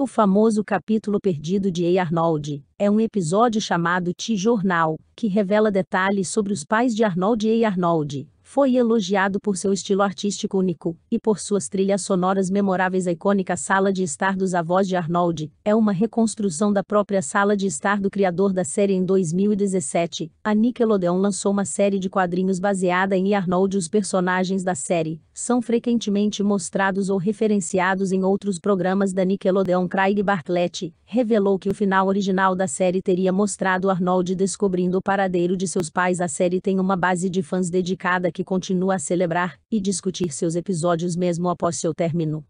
O famoso capítulo perdido de E. Arnold é um episódio chamado T-Jornal, que revela detalhes sobre os pais de Arnold e Arnold, foi elogiado por seu estilo artístico único e por suas trilhas sonoras memoráveis. A icônica sala de estar dos avós de Arnold é uma reconstrução da própria sala de estar do criador da série em 2017. A Nickelodeon lançou uma série de quadrinhos baseada em Arnold. Os personagens da série são frequentemente mostrados ou referenciados em outros programas da Nickelodeon. Craig Bartlett revelou que o final original da série teria mostrado Arnold descobrindo o paradeiro de seus pais. A série tem uma base de fãs dedicada que continua a celebrar e discutir seus episódios mesmo após seu término.